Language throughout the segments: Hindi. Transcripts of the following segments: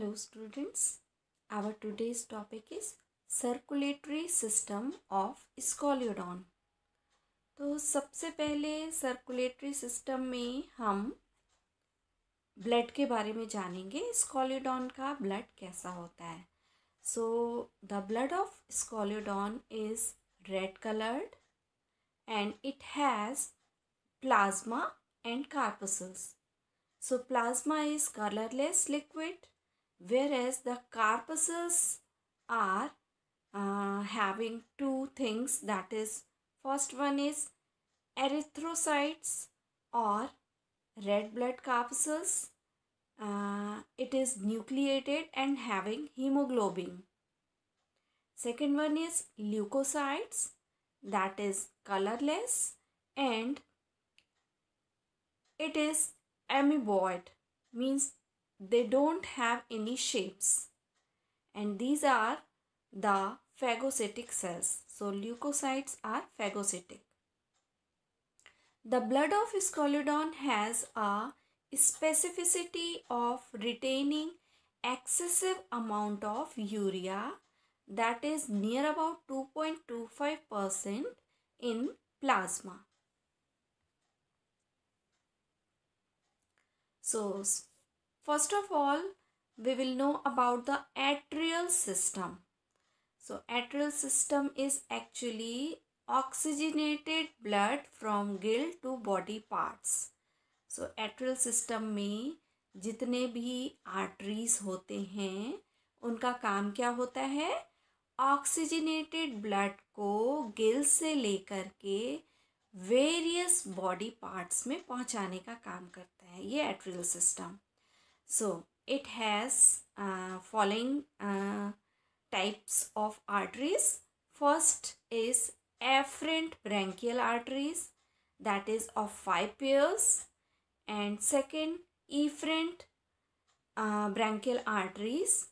Hello students our today's topic is circulatory system of Scoliodon तो सबसे पहले सर्कुलेटरी सिस्टम में हम ब्लड के बारे में जानेंगे स्कॉलियोडॉन का ब्लड कैसा होता है so the blood of Scoliodon is red coloured and it has plasma and corpuscles so plasma is colourless liquid whereas the carpuses are uh, having two things that is first one is erythrocytes or red blood carpuses. uh, it is nucleated and having hemoglobin second one is leukocytes that is colorless and it is amoeboid means they don't have any shapes and these are the phagocytic cells. So leukocytes are phagocytic. The blood of Scolodon has a specificity of retaining excessive amount of urea that is near about 2.25% in plasma. So First of all, we will know about the atrial system. So atrial system is actually oxygenated blood from gill to body parts. so atrial system में जितने भी arteries होते हैं उनका काम क्या होता है oxygenated blood को gill से लेकर के वेरियस बॉडी पार्ट्स में पहुंचाने का काम करता है ये atrial system So it has uh, following uh, types of arteries. First is afferent branchial arteries that is of 5 pairs and second efferent uh, branchial arteries.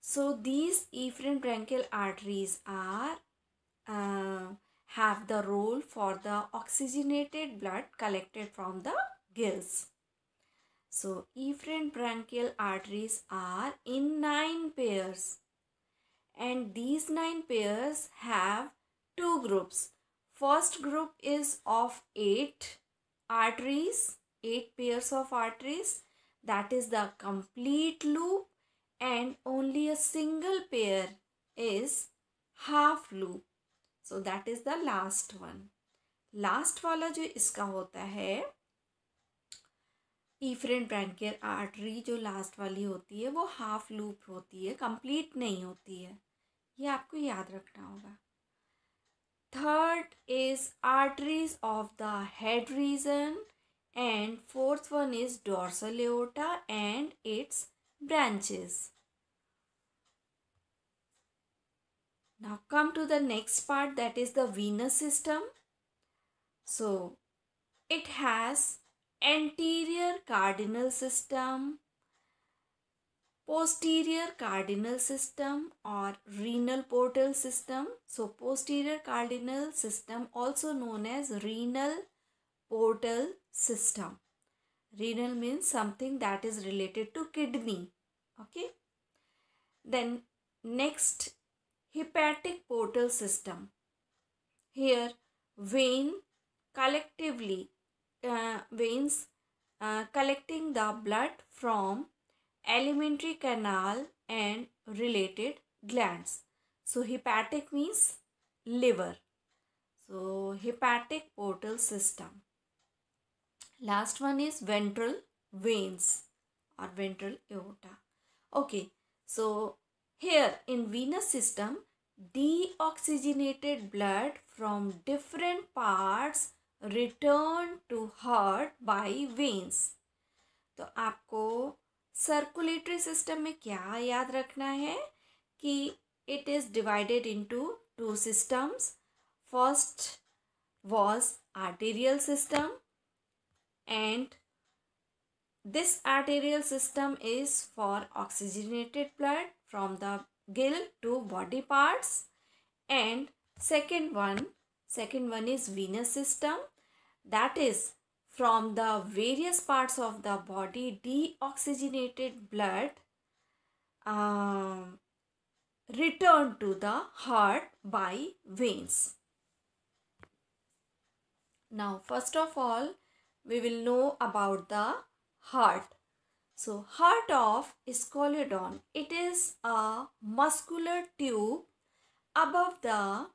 So these efferent branchial arteries are uh, have the role for the oxygenated blood collected from the gills. So efferent bronchial arteries are in 9 pairs and these 9 pairs have two groups. First group is of 8 arteries, 8 pairs of arteries that is the complete loop and only a single pair is half loop. So that is the last one. Last वाला जो iska होता hai. ब्रांड के आर्टरी जो लास्ट वाली होती है वो हाफ लूप होती है कंप्लीट नहीं होती है ये आपको याद रखना होगा third is arteries of the head region and fourth one is dorsal and its branches now come to the next part that is the venous system so it has anterior cardinal system, posterior cardinal system or renal portal system. So, posterior cardinal system also known as renal portal system. Renal means something that is related to kidney. Okay. Then next hepatic portal system. Here vein collectively uh, veins uh, collecting the blood from alimentary canal and related glands. So hepatic means liver. So hepatic portal system. Last one is ventral veins or ventral aorta. Okay, so here in venous system, deoxygenated blood from different parts return to heart by veins तो आपको सर्कुलेटरी सिस्टम में क्या याद रखना है कि it is divided into two systems first was arterial system and this arterial system is for oxygenated blood from the gill to body parts and second one second one is venous system that is from the various parts of the body deoxygenated blood um, returned to the heart by veins. Now first of all we will know about the heart. So heart of Scolodon, it is a muscular tube above the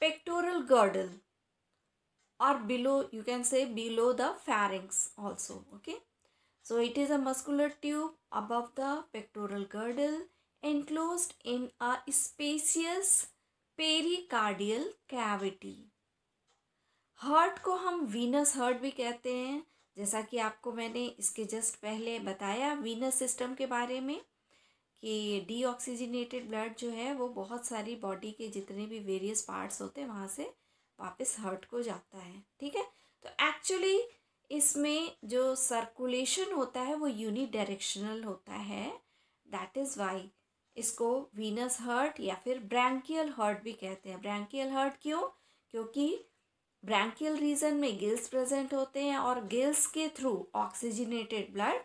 pectoral girdle or below you can say below the pharynx also okay so it is a muscular tube above the pectoral girdle enclosed in a spacious pericardial cavity heart को हम वीनस हर्ट भी कहते हैं जैसा कि आपको मैंने इसके जस्ट पहले बताया वीनस सिस्टम के बारे में कि डी ब्लड जो है वो बहुत सारी बॉडी के जितने भी वेरियस पार्ट्स होते हैं वहाँ से वापस हर्ट को जाता है ठीक है तो एक्चुअली इसमें जो सर्कुलेशन होता है वो यूनि डायरेक्शनल होता है दैट इज़ वाई इसको वीनस हर्ट या फिर ब्रैंकियल हर्ट भी कहते हैं ब्रैंकियल हर्ट क्यों क्योंकि ब्रैंकियल रीजन में गिल्स प्रेजेंट होते हैं और गिल्स के through oxygenated blood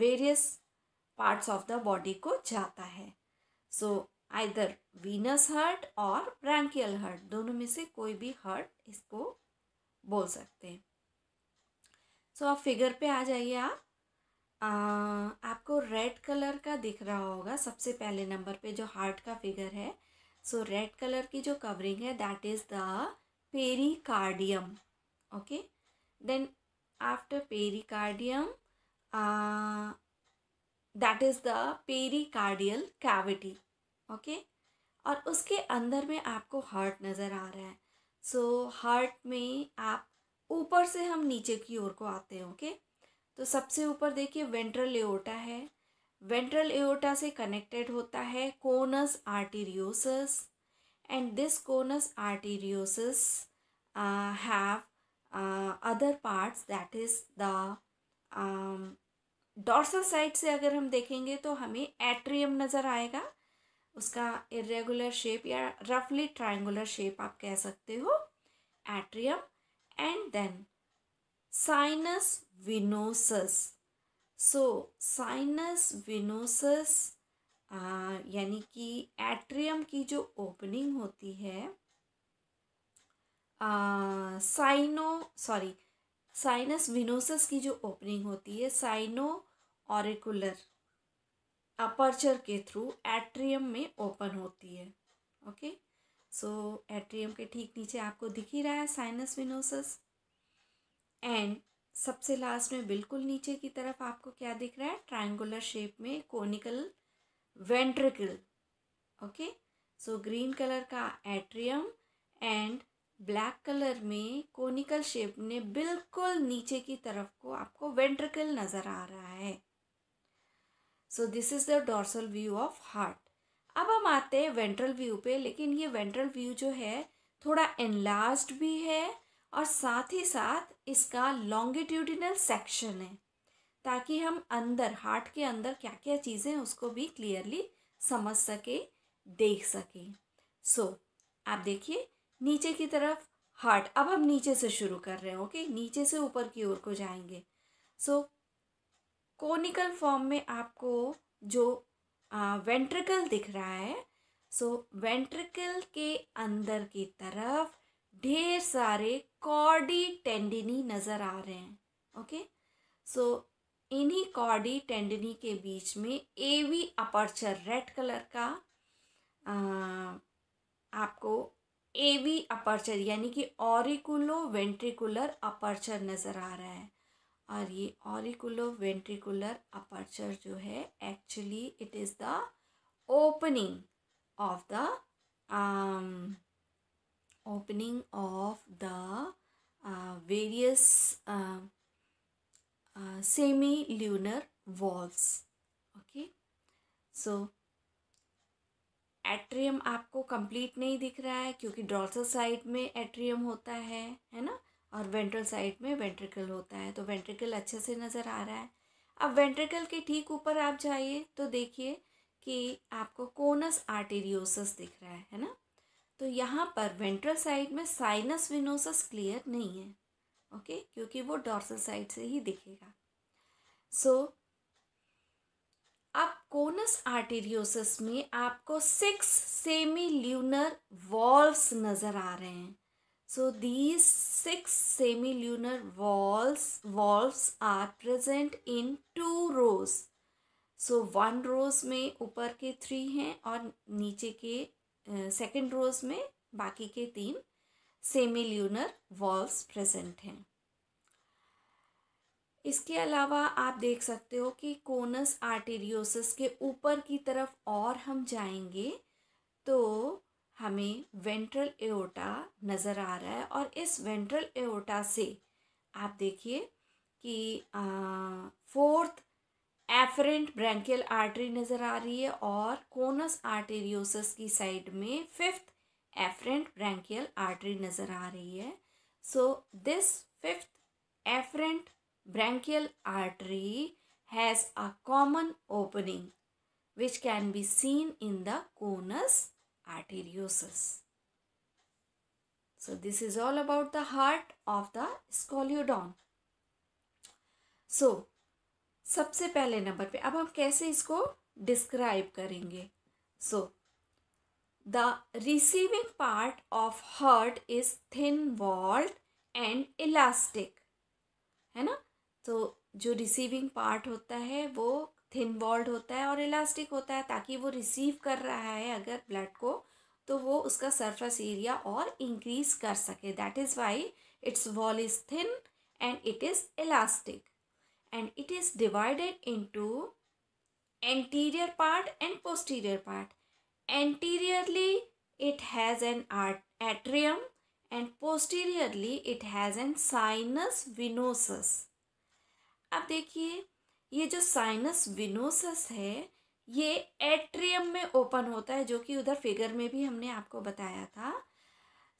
various parts of the body को जाता है सो आइदर वीनस हर्ट और ब्रैंकियल हर्ट दोनों में से कोई भी हर्ट इसको बोल सकते हैं सो so, आप फिगर पे आ जाइए आप आ, आपको रेड कलर का दिख रहा होगा सबसे पहले नंबर पे जो हार्ट का फिगर है सो रेड कलर की जो कवरिंग है that is the pericardium okay then after pericardium that is the pericardial cavity okay और उसके अंदर में आपको हार्ट नज़र आ रहा है सो so, हार्ट में आप ऊपर से हम नीचे की ओर को आते हैं ओके तो सबसे ऊपर देखिए वेंट्रल एओटा है वेंट्रल एओटा से कनेक्टेड होता है conus arteriosus and this conus arteriosus have other parts that is the dorsal side से अगर हम देखेंगे तो हमें एट्रियम नज़र आएगा उसका इरेगुलर शेप या रफली ट्राइंगुलर शेप आप कह सकते हो atrium and then sinus venosus so sinus venosus यानी कि एट्रियम की जो ओपनिंग होती है साइनो सॉरी साइनस विनोसस की जो ओपनिंग होती है साइनो ऑरिकुलर अपर्चर के थ्रू एट्रियम में ओपन होती है ओके सो एट्रियम के ठीक नीचे आपको दिख ही रहा है साइनस विनोसस एंड सबसे लास्ट में बिल्कुल नीचे की तरफ आपको क्या दिख रहा है ट्रायंगुलर शेप में conical ventricle okay so green colour का एट्रियम एंड ब्लैक कलर में कोनिकल शेप ने बिल्कुल नीचे की तरफ को आपको वेंट्रिकल नज़र आ रहा है so this is the dorsal view of heart अब हम आते हैं वेंट्रल व्यू पे लेकिन ये वेंट्रल व्यू जो है थोड़ा एनलार्ज भी है और साथ ही साथ इसका लॉन्गिट्यूडिनल सेक्शन है ताकि हम अंदर हार्ट के अंदर क्या क्या चीज़ें उसको भी क्लियरली समझ सके देख सकें सो so, आप देखिए नीचे की तरफ हार्ट अब हम नीचे से शुरू कर रहे हैं ओके नीचे से ऊपर की ओर को जाएंगे सो so, कोनिकल फॉर्म में आपको जो वेंट्रिकल दिख रहा है सो वेंट्रिकल के अंदर की तरफ ढेर सारे कॉर्डी टेंडिनी नज़र आ रहे हैं ओके सो इन्हीं कॉर्डी टेंडिनी के बीच में एवी अपर्चर रेड कलर का आ, आपको एवी अपर्चर यानी कि ऑरिकुलो वेंट्रिकुलर अपर्चर नज़र आ रहा है और ये ऑरिकुलो वेंट्रिकुलर अपर्चर जो है actually it is the opening of the opening of the various semi lunar valves okay so atrium आपको कंप्लीट नहीं दिख रहा है क्योंकि डॉर्सल साइड में एट्रियम होता है है ना और वेंट्रल साइड में वेंट्रिकल होता है तो वेंट्रिकल अच्छे से नज़र आ रहा है अब वेंट्रिकल के ठीक ऊपर आप जाइए तो देखिए कि आपको कोनस आर्टेरियोसस दिख रहा है है ना तो यहाँ पर वेंट्रल साइड में साइनस विनोसस क्लियर नहीं है ओके क्योंकि वो डॉर्सल साइड से ही दिखेगा सो so, अब कोनस आर्टेरियोसस में आपको सिक्स सेमी ल्यूनर वॉल्व्स नज़र आ रहे हैं So these six semilunar walls valves are present in two rows. So one rows में ऊपर के थ्री हैं और नीचे के सेकंड रोज में बाकी के तीन सेमिल्यूनर वॉल्व्स present हैं इसके अलावा आप देख सकते हो कि कोनस आर्टेरियोसिस के ऊपर की तरफ और हम जाएंगे तो हमें वेंट्रल एओटा नज़र आ रहा है और इस वेंट्रल एओटा से आप देखिए कि फोर्थ एफरेंट ब्रैंकियल आर्टरी नज़र आ रही है और कोनस आर्टेरियोसिस की साइड में फिफ्थ एफरेंट ब्रैंकियल आर्टरी नज़र आ रही है so this fifth efferent branchial artery has a common opening which can be seen in the conus arteriosus. So this is all about the heart of the Scoliodon so so, सबसे पहले नंबर पे अब हम कैसे इसको डिस्क्राइब करेंगे so the receiving part of heart is thin walled and elastic है ना तो जो रिसीविंग पार्ट होता है वो थिन बॉल्ड होता है और इलास्टिक होता है ताकि वो रिसीव कर रहा है अगर ब्लड को तो वो उसका सरफेस एरिया और इंक्रीज कर सके that is why its wall is thin and it is elastic and it is divided anterior part and posterior part anteriorly it has an art atrium and posteriorly it has an sinus venosus अब देखिए ये जो साइनस विनोसस है ये एट्रियम में ओपन होता है जो कि उधर फिगर में भी हमने आपको बताया था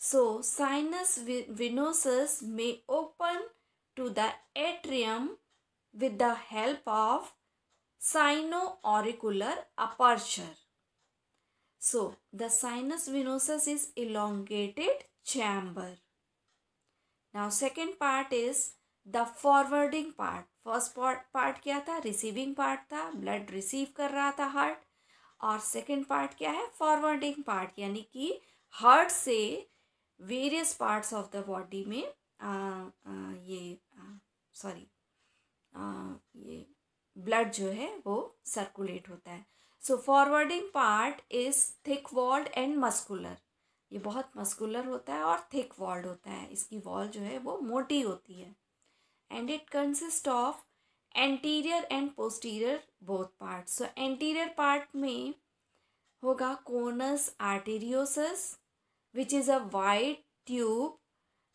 सो साइनस विनोसस में open to the atrium with the help of sino auricular aperture so the sinus venosus is elongated chamber now second part is the forwarding part first part part क्या था रिसीविंग पार्ट था ब्लड रिसीव कर रहा था हार्ट और सेकंड पार्ट क्या है फॉरवर्डिंग पार्ट यानी कि हार्ट से various parts of the body में आ, आ, ये सॉरी ये ब्लड जो है वो सर्कुलेट होता है so forwarding part is thick walled and muscular ये बहुत मस्कुलर होता है और थिक वॉल्ड होता है इसकी वॉल जो है वो मोटी होती है and it consists of anterior and posterior both parts so anterior part may hoga conus arteriosus which is a wide tube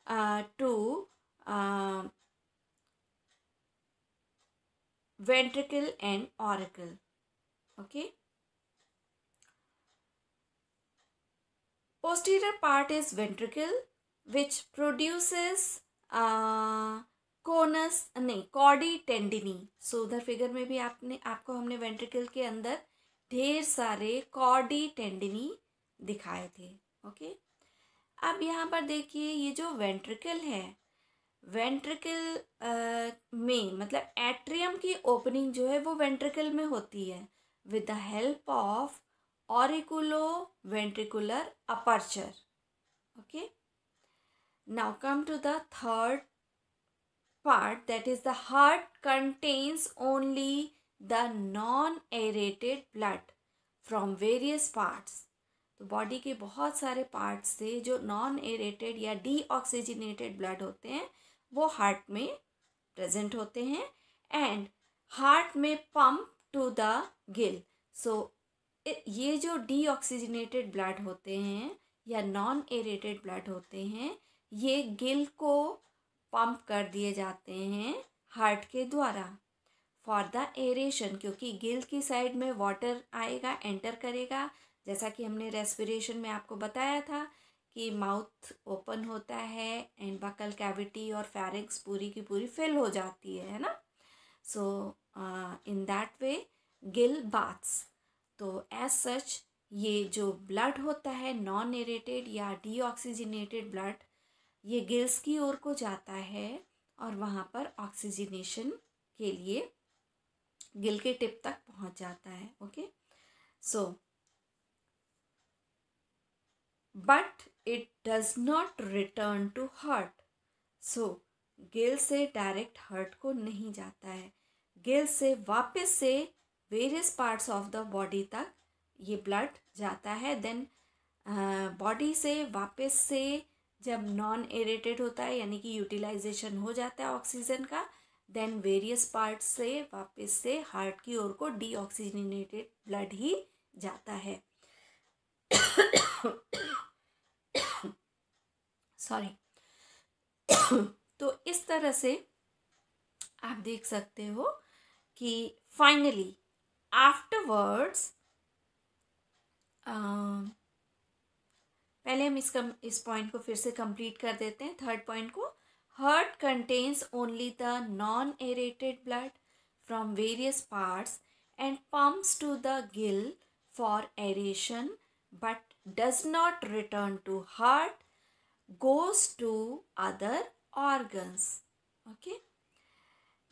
uh, to uh, ventricle and auricle okay posterior part is ventricle which produces uh, conus नहीं कॉडी टेंडिनी सो उधर फिगर में भी आपने आपको हमने वेंट्रिकल के अंदर ढेर सारे कॉडी टेंडिनी दिखाए थे ओके अब यहाँ पर देखिए ये जो वेंट्रिकल है वेंट्रिकल में मतलब एट्रियम की ओपनिंग जो है वो वेंट्रिकल में होती है with the help of auriculo ventricular aperture okay now come to the third part that is the heart contains only the non-aerated blood from various parts. तो बॉडी के बहुत सारे पार्ट्स से जो नॉन एरेटेड या डीऑक्सीजनेटेड ब्लड होते हैं वो हार्ट में प्रेजेंट होते हैं एंड हार्ट में pump to the gill so ये जो डीऑक्सीजनेटेड ब्लड होते हैं या नॉन एरेटेड ब्लड होते हैं ये गिल को पंप कर दिए जाते हैं हार्ट के द्वारा फॉर द एरेशन क्योंकि गिल की साइड में वाटर आएगा एंटर करेगा जैसा कि हमने रेस्पिरेशन में आपको बताया था कि माउथ ओपन होता है एंड बकल कैविटी और फैरिक्स पूरी की पूरी फिल हो जाती है ना so in that way gill baths तो एज सच ये जो ब्लड होता है नॉन एरेटेड या डीऑक्सीजनेटेड ब्लड ये गिल्स की ओर को जाता है और वहाँ पर ऑक्सीजनेशन के लिए गिल के टिप तक पहुँच जाता है okay so but it does not return to heart so gill से डायरेक्ट हर्ट को नहीं जाता है गिल से वापस से various parts of the body तक ये ब्लड जाता है देन बॉडी से वापस से जब नॉन एरेटेड होता है यानी कि यूटिलाइजेशन हो जाता है ऑक्सीजन का देन वेरियस पार्ट से वापस से हार्ट की ओर को डीऑक्सीजनेटेड ब्लड ही जाता है सॉरी तो इस तरह से आप देख सकते हो कि फाइनली आफ्टरवर्ड्स पहले हम इस कम इस पॉइंट को फिर से कंप्लीट कर देते हैं थर्ड पॉइंट को heart contains only the non aerated blood from various parts and pumps to the gill for aeration but does not return to heart goes to other organs okay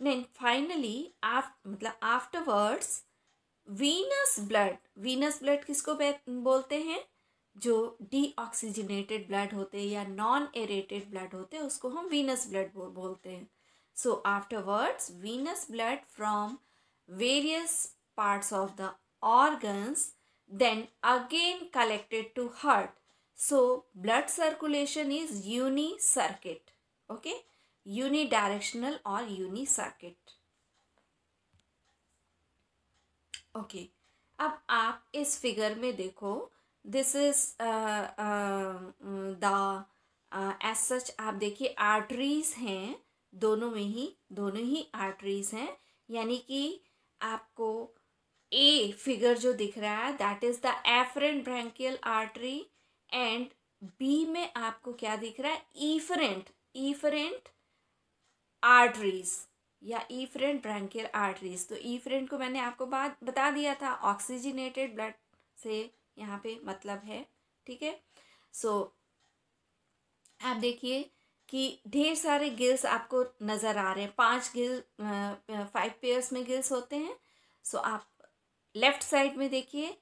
nine finally मतलब afterwards venous blood venous blood किसको बोलते हैं जो डीऑक्सीजनेटेड ब्लड होते हैं या नॉन एरेटेड ब्लड होते हैं उसको हम वीनस ब्लड बोलते हैं so afterwards venous blood from various parts of the organs then again collected to heart so blood circulation is uni circuit okay unidirectional और यूनी सर्किट ओके अब आप इस फिगर में देखो this is the as such आप देखिए आर्टरीज हैं दोनों में ही दोनों ही आर्टरीज हैं यानी कि आपको ए फिगर जो दिख रहा है that is the afferent branchial artery and B में आपको क्या दिख रहा है ईफरेंट ईफरेंट आर्टरीज या ईफरेंट ब्रैंकियल आर्टरीज तो ईफरेंट को मैंने आपको बात बता दिया था ऑक्सीजनेटेड ब्लड से यहाँ पे मतलब है ठीक है सो आप देखिए कि ढेर सारे गिल्स आपको नज़र आ रहे हैं पांच गिल फाइव पेयर्स में गिल्स होते हैं सो आप लेफ्ट साइड में देखिए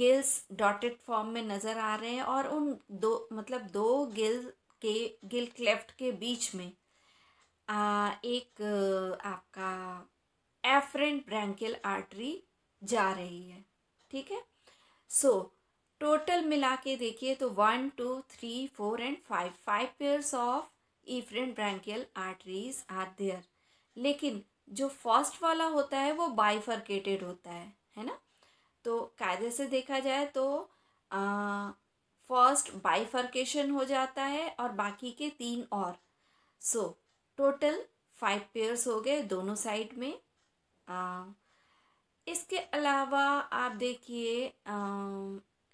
गिल्स डॉटेड फॉर्म में नज़र आ रहे हैं और उन दो मतलब दो गिल के गिल लेफ्ट के बीच में आ, एक आपका एफरेंट ब्रैंकिल आर्टरी जा रही है ठीक है सो so, टोटल मिला के देखिए तो one two three four and five five pairs of efferent branchial arteries are there लेकिन जो फर्स्ट वाला होता है वो बाइफर्केटेड होता है है ना तो कायदे से देखा जाए तो फर्स्ट बाइफर्केशन हो जाता है और बाकी के तीन और सो टोटल फाइव पेयर्स हो गए दोनों साइड में आ, इसके अलावा आप देखिए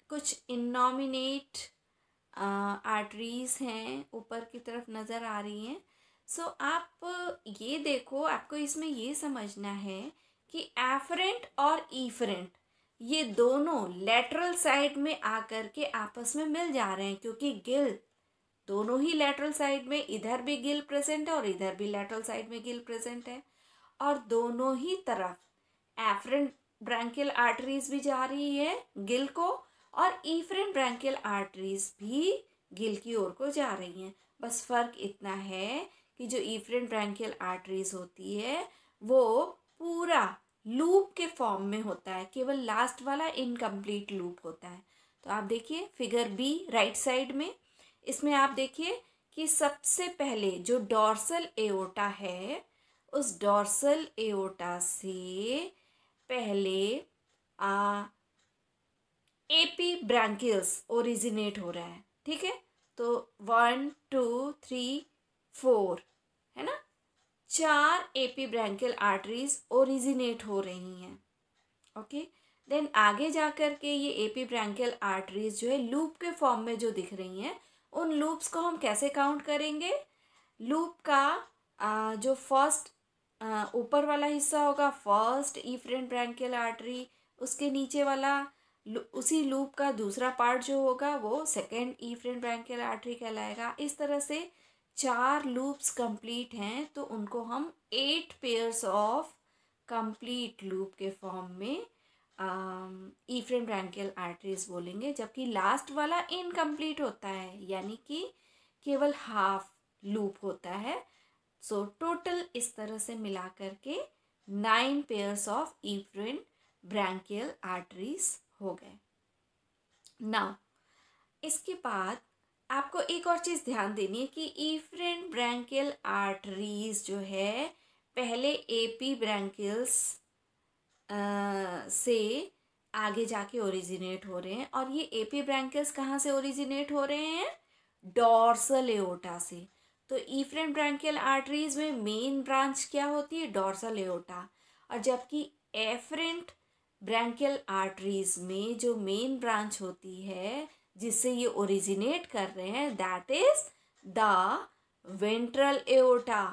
कुछ इनोमिनेट आर्टरीज हैं ऊपर की तरफ नज़र आ रही हैं सो so, आप ये देखो आपको इसमें ये समझना है कि एफरेंट और ईफरेंट ये दोनों लेटरल साइड में आकर के आपस में मिल जा रहे हैं क्योंकि गिल दोनों ही लेटरल साइड में इधर भी गिल प्रेजेंट है और इधर भी लेटरल साइड में गिल प्रेजेंट है और दोनों ही तरफ एफरेंट ब्रैंकिल आर्टरीज भी जा रही है गिल को और ईफ्रेन ब्रैंकियल आर्टरीज भी गिल की ओर को जा रही हैं बस फ़र्क इतना है कि जो ईफ्रेन ब्रैंकियल आर्टरीज होती है वो पूरा लूप के फॉर्म में होता है केवल लास्ट वाला इनकम्प्लीट लूप होता है तो आप देखिए फिगर बी राइट साइड में इसमें आप देखिए कि सबसे पहले जो डॉर्सल एओटा है उस डॉर्सल एओटा से पहले आ एपी ब्रांकिल्स ओरिजिनेट हो रहा है ठीक है तो वन टू थ्री फोर है ना चार एपी ब्रैंकियल आर्टरीज ओरिजिनेट हो रही हैं ओके देन आगे जा कर के ये एपी ब्रैंकियल आर्टरीज जो है लूप के फॉर्म में जो दिख रही हैं उन लूप्स को हम कैसे काउंट करेंगे लूप का आ, जो फर्स्ट ऊपर वाला हिस्सा होगा फर्स्ट ई फ्रेंड आर्टरी उसके नीचे वाला उसी लूप का दूसरा पार्ट जो होगा वो second efferent branchial artery कहलाएगा इस तरह से चार लूप्स कंप्लीट हैं तो उनको हम eight pairs of complete loop के फॉर्म में ई फ्रेंड ब्रैंकियल आर्टरीज बोलेंगे जबकि लास्ट वाला इनकम्प्लीट होता है यानी कि केवल हाफ लूप होता है सो so, टोटल इस तरह से मिला करके nine pairs of efferent branchial arteries हो गए नाउ इसके बाद आपको एक और चीज़ ध्यान देनी है कि ईफ्रेन ब्रैंकियल आर्टरीज जो है पहले एपी ब्रैंकियल्स से आगे जाके ओरिजिनेट हो रहे हैं और ये एपी ब्रैंकियल्स कहाँ से ओरिजिनेट हो रहे हैं डॉर्सल एओटा से तो ईफ्रेन ब्रैंकियल आर्टरीज में मेन ब्रांच क्या होती है डॉर्सल एओटा और जबकि एफरेंट ब्रैंकियल आर्टरीज में जो मेन ब्रांच होती है जिससे ये ओरिजिनेट कर रहे हैं that is the ventral aorta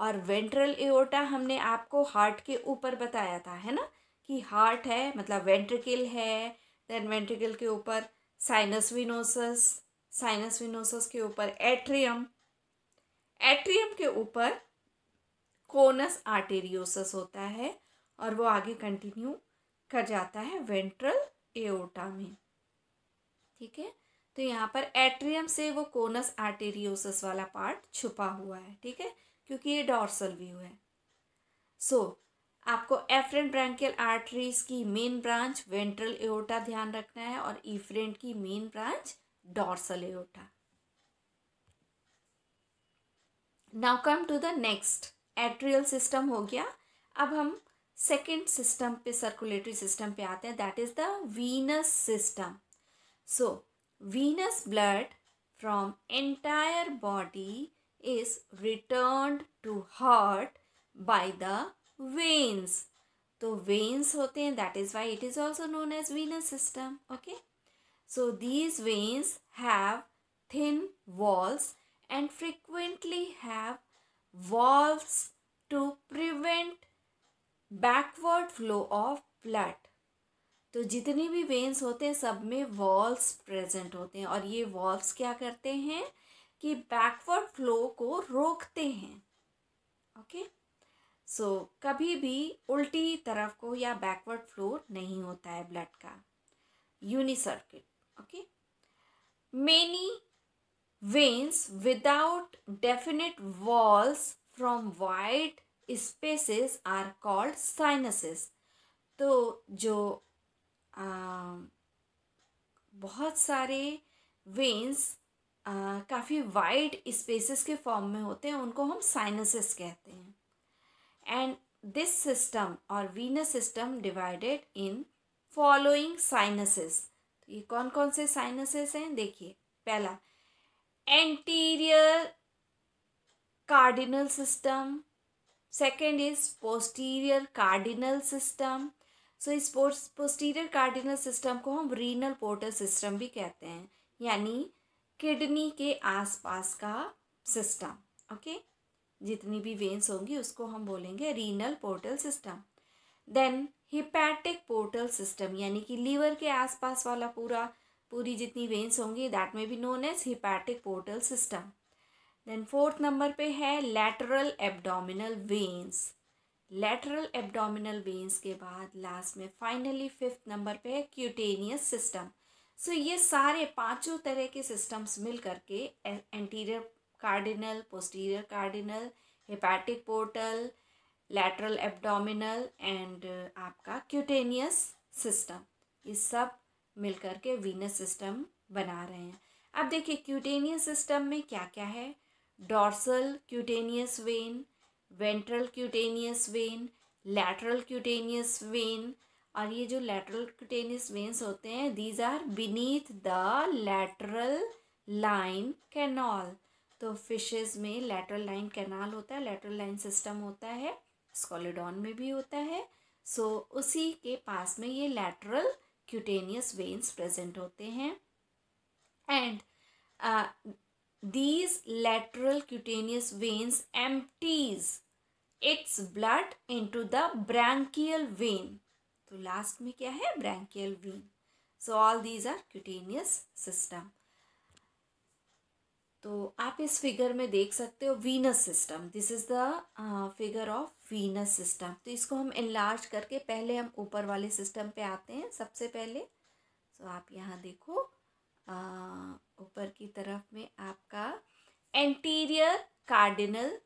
और वेंट्रल एओटा हमने आपको हार्ट के ऊपर बताया था है ना कि हार्ट है मतलब वेंट्रिकल है देन वेंट्रिकल के ऊपर साइनस विनोसस साइनस विनोसस के ऊपर एट्रियम एट्रियम के ऊपर कोनस आर्टेरियोसस होता है और वो आगे कंटिन्यू कर जाता है वेंट्रल एओटा में ठीक है तो यहाँ पर एट्रियम से वो कोनस आर्टेरियोसिस वाला पार्ट छुपा हुआ है ठीक है क्योंकि ये डॉर्सल व्यू है सो so, आपको एफ्रेंट ब्रैंकियल आर्टरीज की मेन ब्रांच वेंट्रल एओटा ध्यान रखना है और ईफ्रेंट की main branch dorsal aorta now come to the next arterial system हो गया अब हम सेकेंड सिस्टम पे सर्कुलेटरी सिस्टम पे आते हैं that is the venous system so venous blood from entire body is return to heart by the veins तो वेन्स होते हैं that is why it is also known as venous system okay so these veins have thin walls and frequently have walls to prevent backward flow of blood तो जितने भी वेन्स होते हैं सब में वॉल्स प्रेजेंट होते हैं और ये वॉल्स क्या करते हैं कि बैकवर्ड फ्लो को रोकते हैं ओके सो so, कभी भी उल्टी तरफ को या बैकवर्ड फ्लो नहीं होता है ब्लड का uni circuit okay many veins without definite walls from wide spaces are called sinuses तो जो आ, बहुत सारे वेन्स काफ़ी वाइड स्पेसेस के फॉर्म में होते हैं उनको हम साइनसेस कहते हैं एंड दिस सिस्टम और venous system divided in following sinuses तो ये कौन कौन से साइनसेस हैं देखिए पहला anterior cardinal system Second is posterior cardinal system. So so, इस पोस्टीरियर कार्डिनल सिस्टम को हम रीनल पोर्टल सिस्टम भी कहते हैं यानी किडनी के आसपास का सिस्टम ओके जितनी भी वेन्स होंगी उसको हम बोलेंगे renal portal system then hepatic portal system यानी कि लीवर के आसपास वाला पूरा पूरी जितनी वेन्स होंगी दैट में भी known as hepatic portal system then fourth number पे है lateral abdominal veins lateral abdominal veins के बाद लास्ट में फाइनली फिफ्थ नंबर पे है क्यूटेनियस सिस्टम सो ये सारे पांचों तरह के सिस्टम्स मिल करके anterior cardinal posterior cardinal hepatic portal lateral abdominal and आपका क्यूटेनियस सिस्टम ये सब मिल करके वीनस सिस्टम बना रहे हैं अब देखिए क्यूटेनियस सिस्टम में क्या क्या है dorsal cutaneous vein ventral cutaneous vein lateral cutaneous vein और ये जो लैटरल क्यूटेनियस वेन्स होते हैं these are beneath the lateral line canal तो फिशेस में लैटरल लाइन कैनाल होता है लैटरल लाइन सिस्टम होता है स्कॉलिडॉन में भी होता है सो so, उसी के पास में ये लैटरल क्यूटेनियस वेन्स प्रेजेंट होते हैं and these lateral cutaneous veins empties its blood into the branchial vein तो लास्ट में क्या है branchial vein so all these are cutaneous system तो आप इस फिगर में देख सकते हो venous system this is the figure of venous system तो इसको हम इनलार्ज करके पहले हम ऊपर वाले सिस्टम पे आते हैं सबसे पहले सो so आप यहाँ देखो ऊपर की तरफ में आपका एंटीरियर कार्डिनल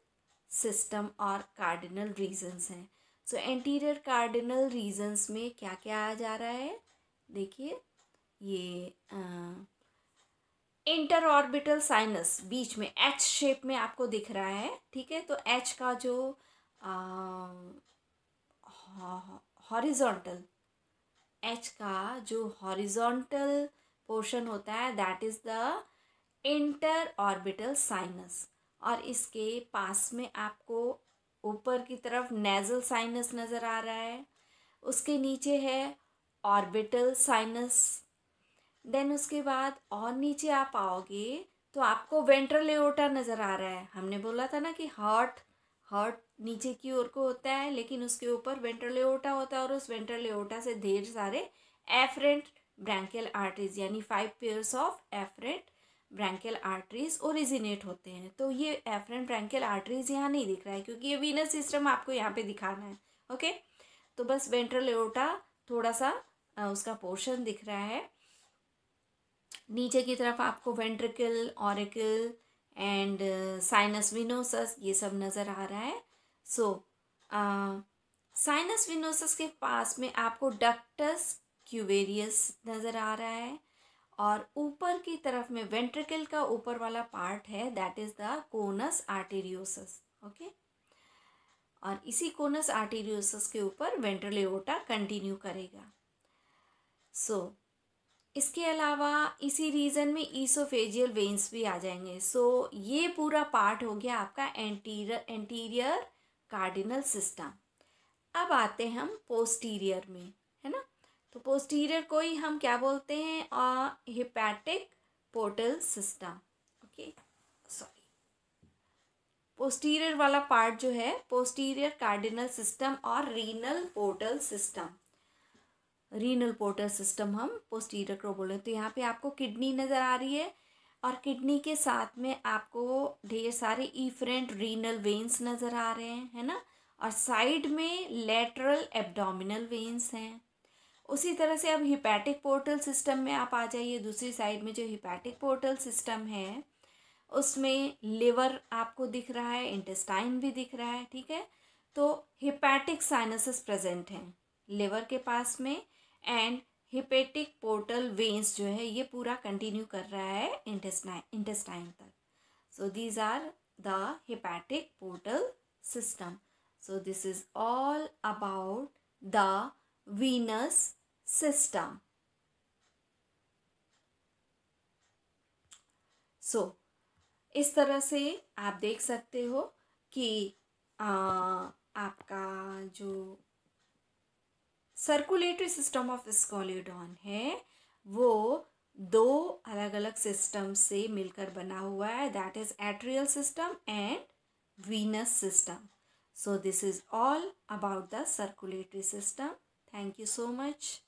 सिस्टम और कार्डिनल रीजंस हैं सो एंटीरियर कार्डिनल रीजंस में क्या क्या आ जा रहा है देखिए ये इंटर ऑर्बिटल साइनस बीच में एच शेप में आपको दिख रहा है ठीक है तो एच का जो हॉरिजॉन्टल एच का जो हॉरिजॉन्टल पोर्शन होता है that is the interorbital sinus और इसके पास में आपको ऊपर की तरफ नेजल साइनस नज़र आ रहा है उसके नीचे है ऑर्बिटल साइनस देन उसके बाद और नीचे आप आओगे तो आपको वेंट्रल एओटा नज़र आ रहा है हमने बोला था ना कि हार्ट हार्ट नीचे की ओर को होता है लेकिन उसके ऊपर वेंट्रल एओटा होता है और उस वेंट्रल एओटा से ढेर सारे एफरेंट ब्रैंकियल आर्टरीज यानी five pairs of afferent branchial arteries originate होते हैं तो ये एफरेंट ब्रैंकियल आर्टरीज यहाँ नहीं दिख रहा है क्योंकि ये वीनस सिस्टम आपको यहाँ पे दिखाना है ओके तो बस वेंट्रल एरोटा थोड़ा सा उसका पोर्शन दिख रहा है नीचे की तरफ आपको ventricle auricle and sinus venosus ये सब नज़र आ रहा है सो साइनस विनोसस के पास में आपको डक्टस क्यूबेरियस नज़र आ रहा है और ऊपर की तरफ में वेंट्रिकल का ऊपर वाला पार्ट है that is the conus arteriosus okay और इसी कोनस आर्टेरियोसस के ऊपर वेंट्रल कंटिन्यू करेगा सो so, इसके अलावा इसी रीजन में ईसोफेजियल वेन्स भी आ जाएंगे सो so, ये पूरा पार्ट हो गया आपका एंटीरियर एंटीरियर कार्डिनल सिस्टम अब आते हैं हम पोस्टीरियर में तो पोस्टीरियर को ही हम क्या बोलते हैं hepatic portal system okay sorry posterior वाला पार्ट जो है पोस्टीरियर कार्डिनल सिस्टम और renal portal system renal portal system हम पोस्टीरियर को बोले तो यहाँ पे आपको किडनी नज़र आ रही है और किडनी के साथ में आपको ढेर सारे ईफ्रेंट रीनल वेन्स नज़र आ रहे हैं है ना और साइड में लेटरल एब्डोमिनल वेन्स हैं उसी तरह से अब हिपैटिक पोर्टल सिस्टम में आप आ जाइए दूसरी साइड में जो हिपैटिक पोर्टल सिस्टम है उसमें लिवर आपको दिख रहा है इंटेस्टाइन भी दिख रहा है ठीक है तो हिपैटिक साइनसिस प्रेजेंट हैं लिवर के पास में एंड हिपेटिक पोर्टल वेंस जो है ये पूरा कंटिन्यू कर रहा है इंटेस्टाइन इंटेस्टाइन तक so these are the hepatic portal system so this is all about the venous system. So so, इस तरह से आप देख सकते हो कि आ, आपका जो सर्कुलेटरी सिस्टम ऑफ स्कॉलिडॉन है वो दो अलग अलग सिस्टम से मिलकर बना हुआ है that is arterial system and venous system so this is all about the circulatory system Thank you so much.